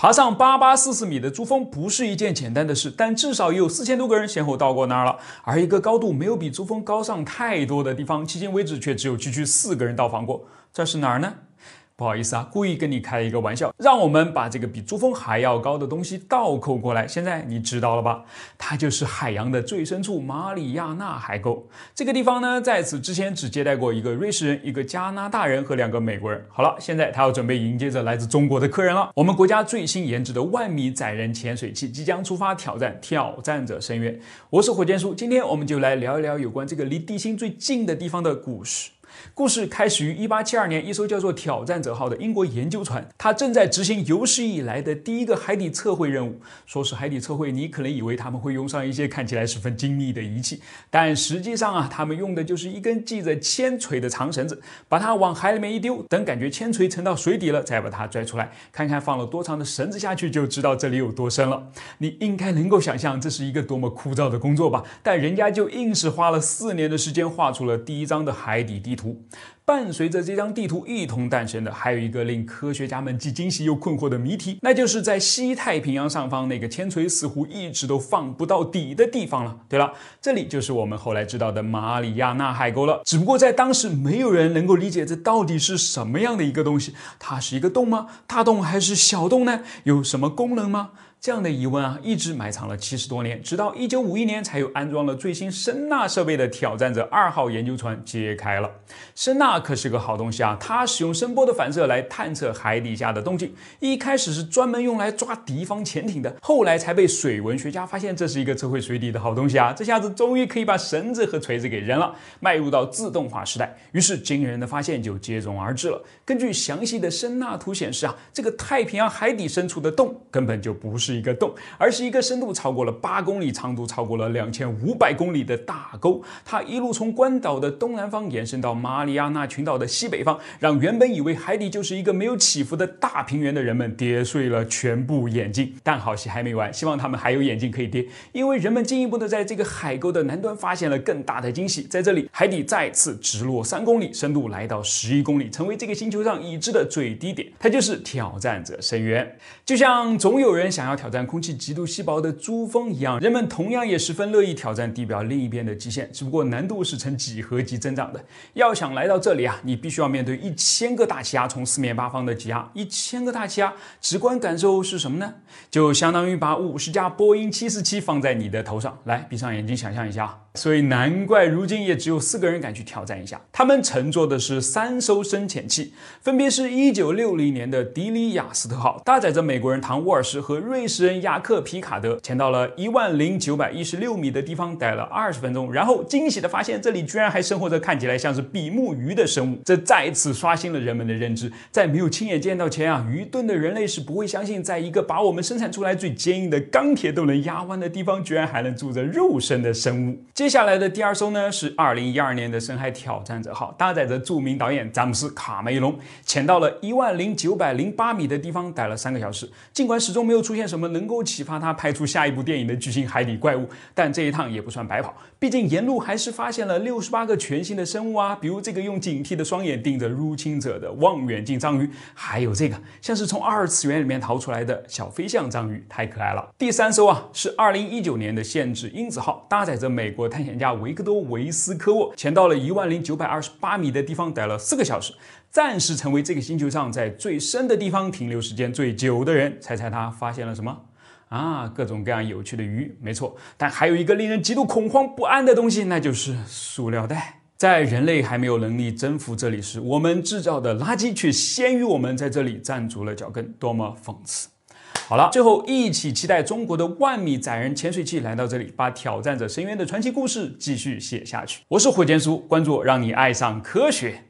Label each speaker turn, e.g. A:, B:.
A: 爬上八八四四米的珠峰不是一件简单的事，但至少也有四千多个人先后到过那儿了。而一个高度没有比珠峰高上太多的地方，迄今为止却只有区区四个人到访过。这是哪儿呢？不好意思啊，故意跟你开了一个玩笑，让我们把这个比珠峰还要高的东西倒扣过来。现在你知道了吧？它就是海洋的最深处——马里亚纳海沟。这个地方呢，在此之前只接待过一个瑞士人、一个加拿大人和两个美国人。好了，现在他要准备迎接着来自中国的客人了。我们国家最新研制的万米载人潜水器即将出发，挑战挑战者深渊。我是火箭叔，今天我们就来聊一聊有关这个离地心最近的地方的故事。故事开始于一八七二年，一艘叫做“挑战者号”的英国研究船，它正在执行有史以来的第一个海底测绘任务。说是海底测绘，你可能以为他们会用上一些看起来十分精密的仪器，但实际上啊，他们用的就是一根系着铅锤的长绳子，把它往海里面一丢，等感觉铅锤沉到水底了，再把它拽出来，看看放了多长的绳子下去，就知道这里有多深了。你应该能够想象这是一个多么枯燥的工作吧？但人家就硬是花了四年的时间，画出了第一张的海底地图。图。伴随着这张地图一同诞生的，还有一个令科学家们既惊喜又困惑的谜题，那就是在西太平洋上方那个铅锤似乎一直都放不到底的地方了。对了，这里就是我们后来知道的马里亚纳海沟了。只不过在当时，没有人能够理解这到底是什么样的一个东西。它是一个洞吗？大洞还是小洞呢？有什么功能吗？这样的疑问啊，一直埋藏了七十多年，直到一九五一年，才有安装了最新声纳设备的挑战者二号研究船揭开了声呐可是个好东西啊！它使用声波的反射来探测海底下的动静。一开始是专门用来抓敌方潜艇的，后来才被水文学家发现这是一个测绘水底的好东西啊！这下子终于可以把绳子和锤子给扔了，迈入到自动化时代。于是惊人的发现就接踵而至了。根据详细的声纳图显示啊，这个太平洋海底深处的洞根本就不是一个洞，而是一个深度超过了八公里、长度超过了两千五百公里的大沟。它一路从关岛的东南方延伸到马里亚纳。群岛的西北方，让原本以为海底就是一个没有起伏的大平原的人们跌碎了全部眼镜。但好戏还没完，希望他们还有眼镜可以跌，因为人们进一步的在这个海沟的南端发现了更大的惊喜。在这里，海底再次直落三公里，深度来到十一公里，成为这个星球上已知的最低点。它就是挑战者深渊。就像总有人想要挑战空气极度稀薄的珠峰一样，人们同样也十分乐意挑战地表另一边的极限，只不过难度是呈几何级增长的。要想来到这。这里啊，你必须要面对一千个大气压从四面八方的挤压。一千个大气压，直观感受是什么呢？就相当于把五十架波音七四七放在你的头上，来闭上眼睛想象一下。所以难怪如今也只有四个人敢去挑战一下。他们乘坐的是三艘深潜器，分别是一九六零年的迪里亚斯特号，搭载着美国人唐·沃尔什和瑞士人雅克·皮卡德，潜到了一万零九百一十六米的地方待了二十分钟，然后惊喜的发现这里居然还生活着看起来像是比目鱼的。的生物，这再次刷新了人们的认知。在没有亲眼见到前啊，愚钝的人类是不会相信，在一个把我们生产出来最坚硬的钢铁都能压弯的地方，居然还能住着肉身的生物。接下来的第二艘呢，是2012年的深海挑战者号，搭载着著名导演詹姆斯·卡梅隆，潜到了一万零九百零八米的地方，待了三个小时。尽管始终没有出现什么能够启发他拍出下一部电影的巨型海底怪物，但这一趟也不算白跑，毕竟沿路还是发现了六十八个全新的生物啊，比如这个用几。警惕的双眼盯着入侵者的望远镜，章鱼，还有这个像是从二次元里面逃出来的小飞象章鱼，太可爱了。第三艘啊，是2019年的“限制因子号”，搭载着美国探险家维克多·维斯科沃，潜到了10928米的地方，待了四个小时，暂时成为这个星球上在最深的地方停留时间最久的人。猜猜他发现了什么？啊，各种各样有趣的鱼，没错。但还有一个令人极度恐慌不安的东西，那就是塑料袋。在人类还没有能力征服这里时，我们制造的垃圾却先于我们在这里站足了脚跟，多么讽刺！好了，最后一起期待中国的万米载人潜水器来到这里，把挑战者深渊的传奇故事继续写下去。我是火箭叔，关注我，让你爱上科学。